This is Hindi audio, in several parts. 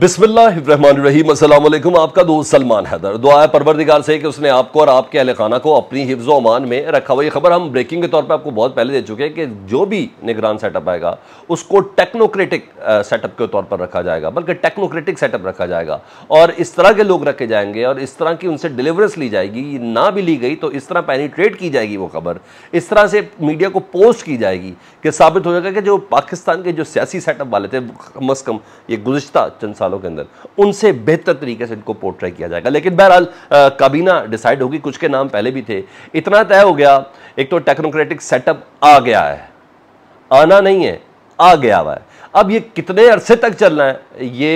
बिस्मिल्लाम असलम आपका दोस्त सलमान हैदर दुआ है परवरदिगार से कि उसने आपको और आपके अहल खाना को अपनी हिफ्ज़ अमान में रखा हुआ ये खबर हम ब्रेकिंग के तौर पे आपको बहुत पहले दे चुके हैं कि जो भी निगरान सेटअप आएगा उसको टेक्नोक्रेटिक सेटअप के तौर पर रखा जाएगा बल्कि टेक्नोक्रेटिक सेटअप रखा जाएगा और इस तरह के लोग रखे जाएंगे और इस तरह की उनसे डिलीवरेंस ली जाएगी ना भी ली गई तो इस तरह पैनिट्रेट की जाएगी वो खबर इस तरह से मीडिया को पोस्ट की जाएगी कि साबित हो जाएगा कि जो पाकिस्तान के जो सियासी सेटअप वाले थे कम अज़ कम ये गुजशत चंद सालों के अंदर उनसे बेहतर तरीके से इनको पोर्ट्रेट किया जाएगा लेकिन बहरहाल काबीना डिसाइड होगी कुछ के नाम पहले भी थे इतना तय हो गया एक तो टेक्नोक्रेटिक सेटअप आ गया है आना नहीं है आ गया हुआ है अब ये कितने अरसे तक चलना है ये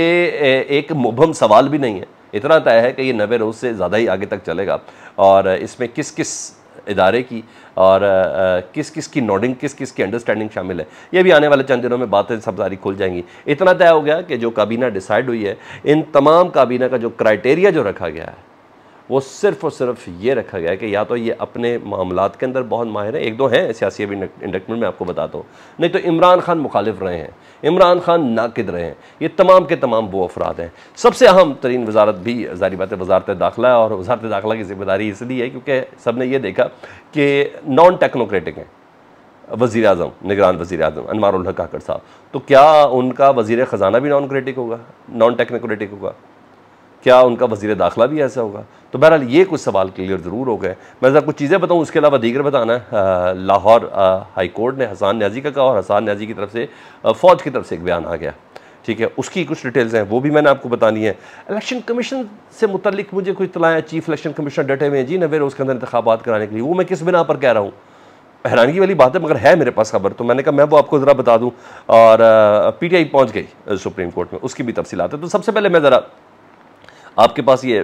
एक मुभम सवाल भी नहीं है इतना तय है कि ये नबे रोज़ से ज़्यादा ही आगे तक चलेगा और इसमें किस किस इदारे की और आ, किस किस की नोडिंग किस किस की अंडरस्टैंडिंग शामिल है ये भी आने वाले चंद दिनों में बातें सब सारी खुल जाएंगी इतना तय हो गया कि जो काबीना डिसाइड हुई है इन तमाम काबीना का जो क्राइटेरिया जो रखा गया है वो सिर्फ और सिर्फ ये रखा गया कि या तो ये अपने मामला के अंदर बहुत माहिर है एक दो हैं सियासी अभी इंडक्टमेंट में आपको बताता हूँ नहीं तो इमरान खान मुखालिफ रहे हैं इमरान खान नाकद रहे हैं ये तमाम के तमाम वो अफराद हैं सबसे अहम तरीन वजारत भी जारी बात है वजारत दाखिला और वजारत दाखिला की जिम्मेदारी इसलिए है क्योंकि सब ने यह देखा कि नॉन टेक्नोक्रेटिक हैं वज़ी अजम निगरान वज़ी अजम अनमार साहब तो क्या उनका वज़ी ख़ज़ाना भी नॉन क्रेटिक होगा नॉन टेक्नोक्रेटिक होगा क्या उनका वजीर दाखिला भी ऐसा होगा तो बहरहाल ये कुछ सवाल क्लियर ज़रूर हो गए मैं ज़रा कुछ चीज़ें बताऊँ उसके अलावा दीगर बताना है लाहौर हाई कोर्ट ने हसान न्याजी का कहा और हसान न्याजी की तरफ से फ़ौज की तरफ से एक बयान आ गया ठीक है उसकी कुछ डिटेल्स हैं वो भी मैंने आपको बतानी है इलेक्शन कमीशन से मुतलिक मुझे कुछ है चीफ इलेक्शन कमीशनर डटे हुए हैं जी नवेर उसके अंदर इंतबात कराने के लिए वो मैं किस बिना पर कह रहा हूँ हैरानगी वाली बात है मगर है मेरे पास खबर तो मैंने कहा मैं वो आपको ज़रा बता दूँ और पी टी आई पहुँच गई सुप्रीम कोर्ट में उसकी भी तफसीत है तो सबसे पहले मैं ज़रा आपके पास ये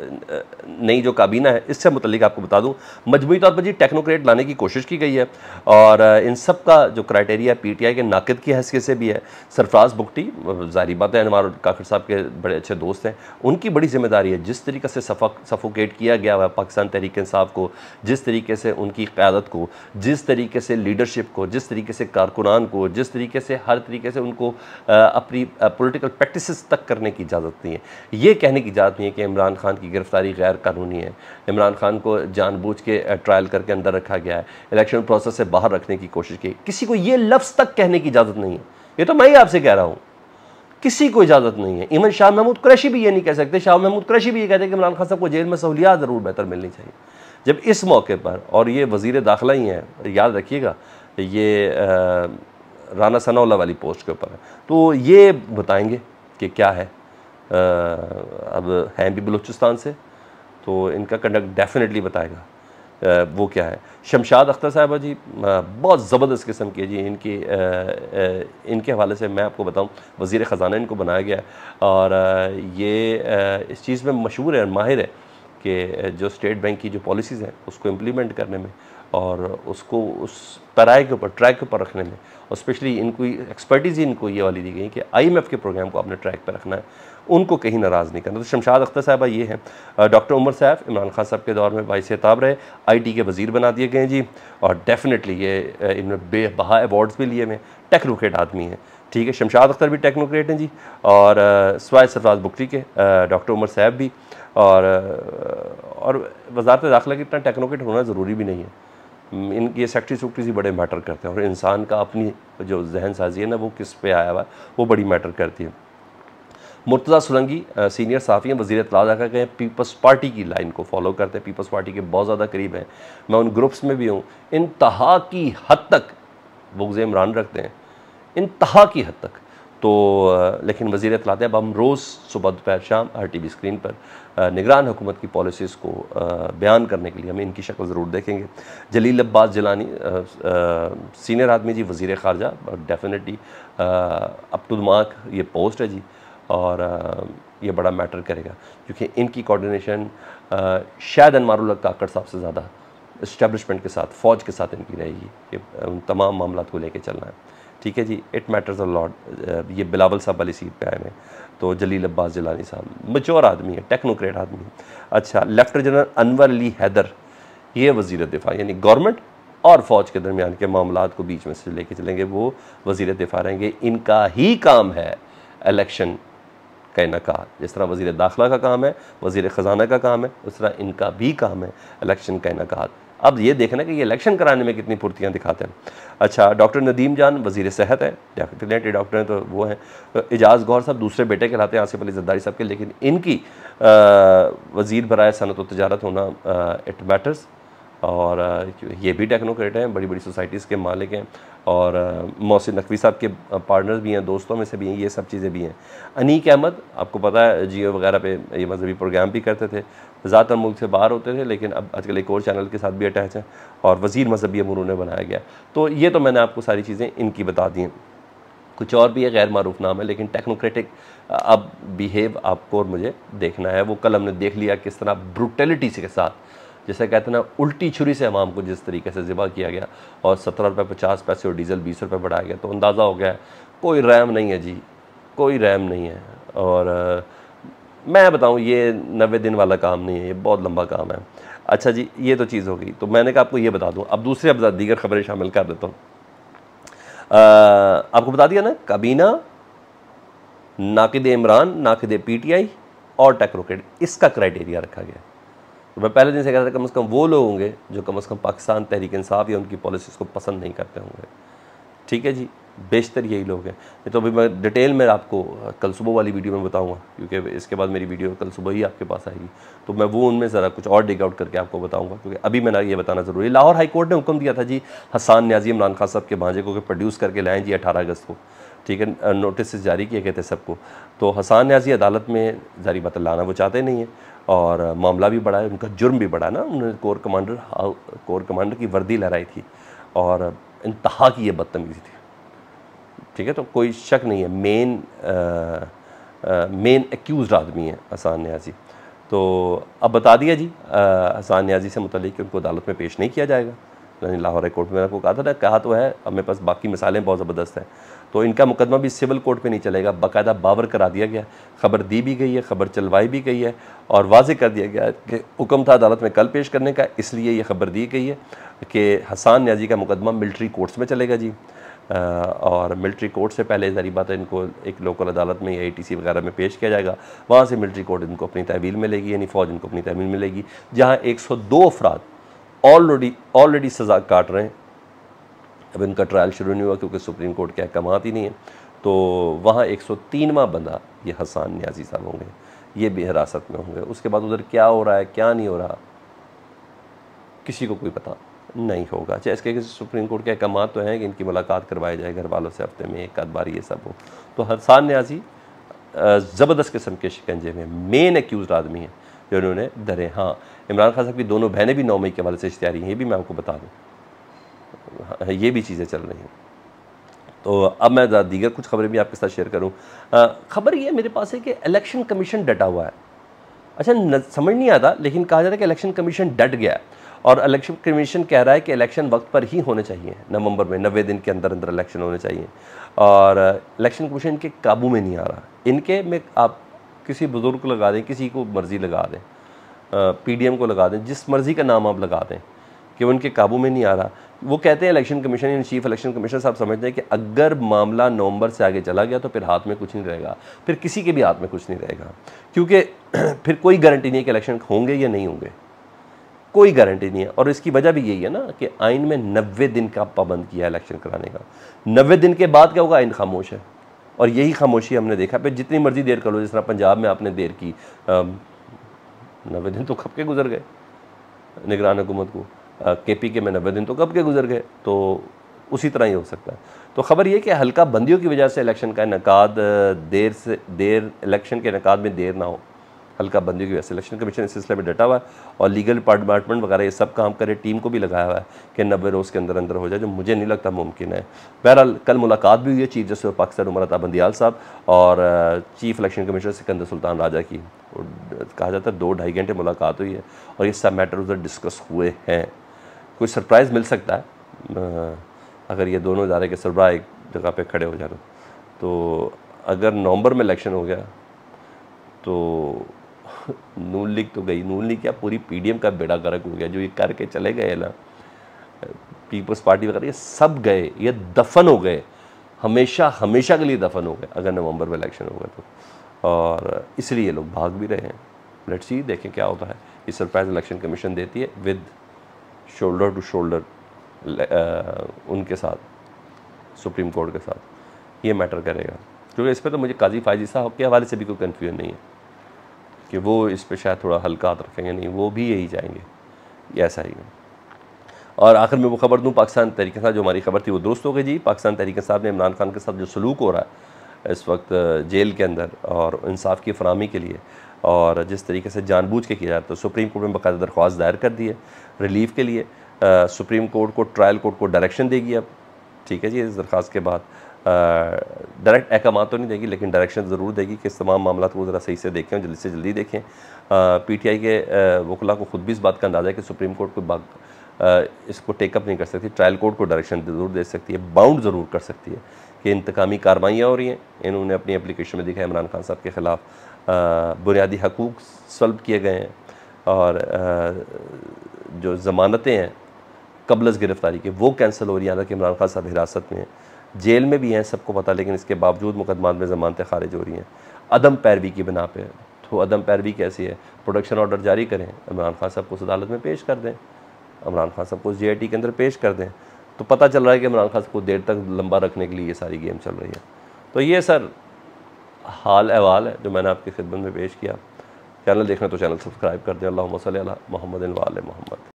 नई जो काबीना है इससे मतलब आपको बता दूँ मजमू तौर पर जी टेक्नोक्रेट लाने की कोशिश की गई है और इन सब का जो क्राइटेरिया पी टी आई के नाकद की हैसियत से भी है सरफराज बुगटी जारी बात है अनवार काकड़ साहब के बड़े अच्छे दोस्त हैं उनकी बड़ी जिम्मेदारी है जिस तरीके से सफोकेट किया गया हुआ पाकिस्तान तहरीक इंसाफ को जिस तरीके से उनकी क़्यादत को जिस तरीके से लीडरशिप को जिस तरीके से कारकुनान को जिस तरीके से हर तरीके से उनको अपनी पोलिटिकल प्रैक्टिस तक करने की इजाज़त नहीं है ये कहने की इजाज़त नहीं है कि इमरान खान की की गिरफ्तारी गैर कानूनी है इमरान खान को जानबूझ के ट्रायल करके अंदर रखा गया है इलेक्शन प्रोसेस से बाहर रखने की कोशिश की किसी को ये लफ्ज़ तक कहने की इजाज़त नहीं है ये तो मैं ही आपसे कह रहा हूँ किसी को इजाज़त नहीं है इवन शाह महमूद क्रैशी भी ये नहीं कह सकते शाह महमूद क्रैशी भी ये कहते हैं कि इमरान खान साहब को जेल में सहूलियात ज़रूर बेहतर मिलनी चाहिए जब इस मौके पर और ये वजीर दाखिला ही हैं याद रखिएगा ये राना सनाउल्ला वाली पोस्ट के ऊपर है तो ये बताएंगे कि क्या है अब हैं भी बलूचिस्तान से तो इनका कंडक्ट डेफिनेटली बताएगा आ, वो क्या है शमशाद अख्तर साहबा जी आ, बहुत ज़बरदस्त किस्म की जी इनकी आ, इनके हवाले से मैं आपको बताऊं वज़ी ख़जाना इनको बनाया गया और ये इस चीज़ में मशहूर है माहिर है कि जो स्टेट बैंक की जो पॉलिसीज़ हैं उसको इम्प्लीमेंट करने में और उसको उस तराए के ऊपर ट्रैक के ऊपर रखने में और स्पेशली इनको एक्सपर्टीज़ ही इनको ये वाली दी गई कि आई के प्रोग्राम को आपने ट्रैक पर रखना है उनको कहीं नाराज़ नहीं करना तो शमशाद अख्तर साहबा ये हैं डॉक्टर उमर साहब इमरान खान साहब के दौर में बाईस ताब रहे आई टी के वजीर बना दिए गए जी और डेफिनेटली ये इनमें बेबहा अवार्ड्स भी लिए हुए टेक्नोक्रेट आदमी हैं ठीक है शमशाद अख्तर भी टेक्नोक्रेट हैं जी और स्वायद सरफराज बुकरी के डॉक्टर उमर साहब भी और और वजारत दाखिला के इतना टेक्नोक्रेट होना ज़रूरी भी नहीं है इन ये सेक्ट्री सुक्टरी से बड़े मैटर करते हैं और इंसान का अपनी जो जहन साजी है ना वो किस पे आया हुआ है वो बड़ी मैटर करती है मुर्तज़ा सुलंगी सीनियर साफ़ी हैं वजीर तलाजा का कहें पीपल्स पार्टी की लाइन को फॉलो करते हैं पीपल्स पार्टी के बहुत ज़्यादा करीब हैं मैं उन ग्रुप्स में भी हूँ इंतहा की हद तक बुगज़ इमरान रखते हैं इंतहा की हद तक तो लेकिन वजीर हैं अब हम रोज़ सुबह दोपहर शाम हर टी वी स्क्रीन पर निगरान हुकूमत की पॉलिसीज़ को बयान करने के लिए हमें इनकी शक्ल ज़रूर देखेंगे जलील अब्बास जलानी सीनियर आदमी जी वजी ख़ारजा डेफिनेटली अप टू ये पोस्ट है जी और ये बड़ा मैटर करेगा क्योंकि इनकी कोऑर्डिनेशन शायद अनमारुल्ला काकड़ साहब से ज़्यादा इस्टेब्लिशमेंट के साथ फ़ौज के साथ इनकी रहेगी कि उन तमाम मामला को लेके चलना है ठीक है जी इट मैटर्स अ लॉट ये बिलावल साहब वाली सीट पे आए हैं तो जलील अब्बास जलानी साहब मचोर आदमी है टेक्नोक्रेट आदमी है अच्छा लेफ्टिनेंट जनरल अनवर अली हैदर ये वज़ी दिफा यानी गवर्नमेंट और फ़ौज के दरमियान के मामला को बीच में से लेके चलेंगे वो वजीर दिफा रहेंगे इनका ही काम है इलेक्शन कहना कहा जिस तरह वजीर दाखिला का काम है वजीर ख़जाना का काम है उस तरह इनका भी काम है इलेक्शन कहना कहा अब ये देखना कि ये इलेक्शन कराने में कितनी फुर्तियाँ दिखाते हैं अच्छा डॉक्टर नदीम जान वजीर सेहत है डेफिनेटली डॉक्टर हैं तो वो हैं एजाज़ गौर साहब दूसरे बेटे कहलाते हैं आसिफ अली जद्दारी साहब के लेकिन इनकी वजीर बरए सनत व तजारत होना इट मैटर्स और ये भी टेक्नोक्रेट हैं बड़ी बड़ी सोसाइटीज़ के मालिक हैं और मोहसिन नकवी साहब के पार्टनर भी हैं दोस्तों में से भी हैं ये सब चीज़ें भी हैं अनीक अहमद आपको पता है जियो वगैरह पे ये मजहबी प्रोग्राम भी करते थे ज़्यादातर मुल्क से बाहर होते थे लेकिन अब आजकल एक और चैनल के साथ भी अटैच हैं और वज़ीर मजहबी अमूर उन्हें बनाया गया तो ये तो मैंने आपको सारी चीज़ें इनकी बता दी हैं कुछ और भी है गैर मरूफ नाम है लेकिन टेक्नोक्रेटिक अब बिहेव आपको और मुझे देखना है वो कल हमने देख लिया किस तरह ब्रुटेलिटी के साथ जैसे कहते ना उल्टी छुरी से हमाम को जिस तरीके से ज़िबा किया गया और सत्रह रुपये पचास पैसे और डीजल बीस रुपये बढ़ाया गया तो अंदाज़ा हो गया कोई रैम नहीं है जी कोई रैम नहीं है और मैं बताऊँ ये नबे दिन वाला काम नहीं है ये बहुत लंबा काम है अच्छा जी ये तो चीज़ हो गई तो मैंने कहा आपको ये बता दूँ अब दूसरे अब दीगर खबरें शामिल कर देता हूँ आपको बता दिया ना काबीना नाकिद इमरान नाकिद आई और टेक्रोकेट इसका क्राइटेरिया रखा गया तो मैं पहले दिन से कह रहा था कम अज़ कम वो लोग होंगे जो कम अज़ कम पाकिस्तान तहरीक इंसाफ या उनकी पॉलिसीज़ को पसंद नहीं करते होंगे ठीक है जी बेशतर यही लोग हैं तो अभी मैं डिटेल में आपको कल सुबह वाली वीडियो में बताऊंगा क्योंकि इसके बाद मेरी वीडियो कल सुबह ही आपके पास आएगी तो मैं वो उनमें ज़रा कुछ और डिग आउट करके आपको बताऊंगा क्योंकि अभी मैंने ये बताना ज़रूरी है लाहौर हाई कोर्ट ने हुक्म दिया था जी हसान न्याजी इमरान खान साहब के भांजे को प्रोड्यूस करके लाएँ जी अठारह अगस्त को ठीक है नोटिस जारी किए गए थे सबको तो हसान न्याजी अदालत में जारी मतलब लाना वो चाहते नहीं है और मामला भी बढ़ा है उनका जुर्म भी बढ़ा ना उन्होंने कोर कमांडर कोर कमांडर की वर्दी लहराई थी और इंतहा की ये बदतमीज़ी थी ठीक है तो कोई शक नहीं है मेन मेन एक्यूज़ आदमी है असान न्याजी तो अब बता दिया जी असान न्याजी से मुतल कि उनको अदालत में पेश नहीं किया जाएगा लाहौर कोर्ट में आपको कहा था ना कहा तो है अब मेरे पास बाकी मिसालें बहुत ज़बरदस्त हैं तो इनका मुकदमा भी सिविल कोर्ट में नहीं चलेगा बाकायदा बावर करा दिया गया खबर दी भी गई है खबर चलवाई भी गई है और वाज कर दिया गया कि हुक्म था अदालत में कल पेश करने का इसलिए यह खबर दी गई है कि हसान न्याजी का मुकदमा मिल्ट्री कोर्ट्स में चलेगा जी और मिल्ट्री कोर्ट से पहले जारी बात है इनको एक लोकल अदालत में या ए वगैरह में पेश किया जाएगा वहाँ से मिल्ट्री कोर्ट इनको अपनी तहवील मिलेगी यानी फ़ौज इनको अपनी तहवील मिलेगी जहाँ एक सौ दो अफराद ऑलरेडी ऑलरेडी सज़ा काट रहे हैं अब इनका ट्रायल शुरू नहीं हुआ क्योंकि सुप्रीम कोर्ट के अहकाम ही नहीं है तो वहाँ एक सौ तीन माह बंदा ये हसान न्याजी साहब होंगे ये भी हिरासत में होंगे उसके बाद उधर क्या हो रहा है क्या नहीं हो रहा किसी को कोई पता नहीं होगा चाहे अच्छा, इसके किसी सुप्रीम कोर्ट के अहकाम तो हैं कि इनकी मुलाकात करवाई जाए घर वालों से हफ्ते में एक आध बार ये सब हो तो हसान न्याजी ज़बरदस्त किस्म के शिकंजे में मेन एक्यूज़ आदमी है जो इन्होंने डरे हाँ इमरान खान साहब की दोनों बहनें भी नौ मई के हवाले से इश्तारी हैं ये भी मैं आपको बता दूँ ये भी चीज़ें चल रही हैं तो अब मैं दीगर कुछ खबरें भी आपके साथ शेयर करूँ खबर ये मेरे पास है कि इलेक्शन कमीशन डटा हुआ है अच्छा न, समझ नहीं आता लेकिन कहा जा रहा है कि इलेक्शन कमीशन डट गया है और इलेक्शन कमीशन कह रहा है कि इलेक्शन वक्त पर ही होने चाहिए नवंबर में नब्बे दिन के अंदर अंदर इलेक्शन होने चाहिए और इलेक्शन कमीशन के काबू में नहीं आ रहा इनके में आप किसी बुज़ुर्ग को लगा दें किसी को मर्ज़ी लगा दें पीडीएम को लगा दें जिस मर्ज़ी का नाम आप लगा दें कि वो काबू में नहीं आ रहा वो कहते हैं election commission in chief election commission साहब समझते हैं कि अगर मामला नवंबर से आगे चला गया तो फिर हाथ में कुछ नहीं रहेगा फिर किसी के भी हाथ में कुछ नहीं रहेगा क्योंकि फिर कोई गारंटी नहीं है कि इलेक्शन होंगे या नहीं होंगे कोई गारंटी नहीं है और इसकी वजह भी यही है ना कि आइन में नबे दिन का पाबंद किया है इलेक्शन कराने का नबे दिन के बाद क्या होगा आइन खामोश है और यही खामोशी हमने देखा फिर जितनी मर्जी देर कर लो जिस तरह पंजाब में आपने देर की नबे दिन तो खपके गुजर गए निगरान हुकूमत को के पी के में नब्बे दिन तो कब के गुजर गए तो उसी तरह ही हो सकता है तो खबर यह कि हल्का बंदियों की वजह से इलेक्शन का इनकाद देर से देर इलेक्शन के इनका में देर ना हो हल्का बंदियों की वजह से इलेक्शन कमीशन इस सिलसिले में डटा हुआ है और लीगल डिपार्टमेंट वगैरह ये सब काम करे टीम को भी लगाया हुआ है कि नब्बे रोज़ के अंदर अंदर हो जाए जो मुझे नहीं लगता मुमकिन है बहरहाल कल मुलाकात भी हुई है चीफ जस्टिस पाकिस्तान उमर अता बंदियाल साहब और chief election commissioner Sikandar Sultan Raja की कहा जाता है दो ढाई घंटे मुलाकात हुई है और ये सब मैटर उधर डिस्कस हुए हैं कोई सरप्राइज़ मिल सकता है अगर ये दोनों इदारे के सरबरा एक जगह पे खड़े हो जाए तो अगर नवंबर में इलेक्शन हो गया तो नून लीग तो गई नून लीग क्या पूरी पीडीएम का बेड़ा गर्क हो गया जो ये करके चले गए ना पीपल्स पार्टी वगैरह ये सब गए ये दफन हो गए हमेशा हमेशा के लिए दफन हो गए अगर नवंबर में इलेक्शन होगा तो और इसलिए ये लोग भाग भी रहे हैं लेट्स सी देखें क्या होता है ये सरप्राइज़ इलेक्शन कमीशन देती है विद शोल्डर टू शोल्डर उनके साथ सुप्रीम कोर्ट के साथ ये मैटर करेगा क्योंकि इस पर तो मुझे काजी फायजी साहब के हवाले से भी कोई कन्फ्यूजन नहीं है कि वो इस पर शायद थोड़ा हल्का हाथ रखेंगे नहीं वो भी यही जाएंगे ये ऐसा ही है और आखिर में वो खबर दूँ पाकिस्तान तरीके साहब जो हमारी खबर थी वो दुरुस्त हो गई जी पाकिस्तान तरीके साहब ने इमरान खान के साथ जो सलूक हो रहा है इस वक्त जेल के अंदर और इंसाफ की फरहमी के लिए और जिस तरीके से जानबूझ के किया जाता है सुप्रीम कोर्ट में बाकायदा दरख्वास्त दायर कर दी है रिलीफ के लिए आ, सुप्रीम कोर्ट को ट्रायल कोर्ट को डायरेक्शन देगी अब ठीक है जी इस दरख्वास्त के बाद डायरेक्ट अहकाम तो नहीं देगी लेकिन डायरेक्शन ज़रूर देगी कि इस तमाम मामला को ज़रा सही से देखें जल्दी से जल्दी देखें पी टी आई के वकला को ख़ुद भी इस बात का अंदाज़ा है कि सुप्रीम कोर्ट को बाग आ, इसको टेकअप नहीं कर सकती ट्रायल कोर्ट को डायरेक्शन ज़रूर दे सकती है बाउंड ज़रूर कर सकती है कि इंतकामी कार्रवाइयाँ हो रही हैं इन्होंने अपनी अपलिकेशन में देखा इमरान खान साहब के ख़िलाफ़ बुनियादी हकूक़ सल्ब किए गए हैं और आ, जो ज़मानतें हैं कबलस गिरफ़्तारी की वो कैंसिल हो रही हैं हालांकि इमरान खान साहब हिरासत में हैं जेल में भी हैं सबको पता लेकिन इसके बावजूद मुकदमा में ज़मानतें खारिज हो रही हैं अदम पैरवी की बिना पर तो अदम पैरवी कैसी है प्रोडक्शन ऑर्डर जारी करें इमरान खान साहब को उस अदालत में पेश कर दें इमरान खान साहब को उस जे के अंदर पेश कर दें तो पता चल रहा है कि इमरान खान को देर तक लंबा रखने के लिए ये सारी गेम चल रही है तो ये सर हाल अहवाल है जो मैंने आपकी खिदमत में पेश किया चैनल देखना तो चैनल सब्सक्राइब कर दें अल्लाह मोहम्मद मोहम्मद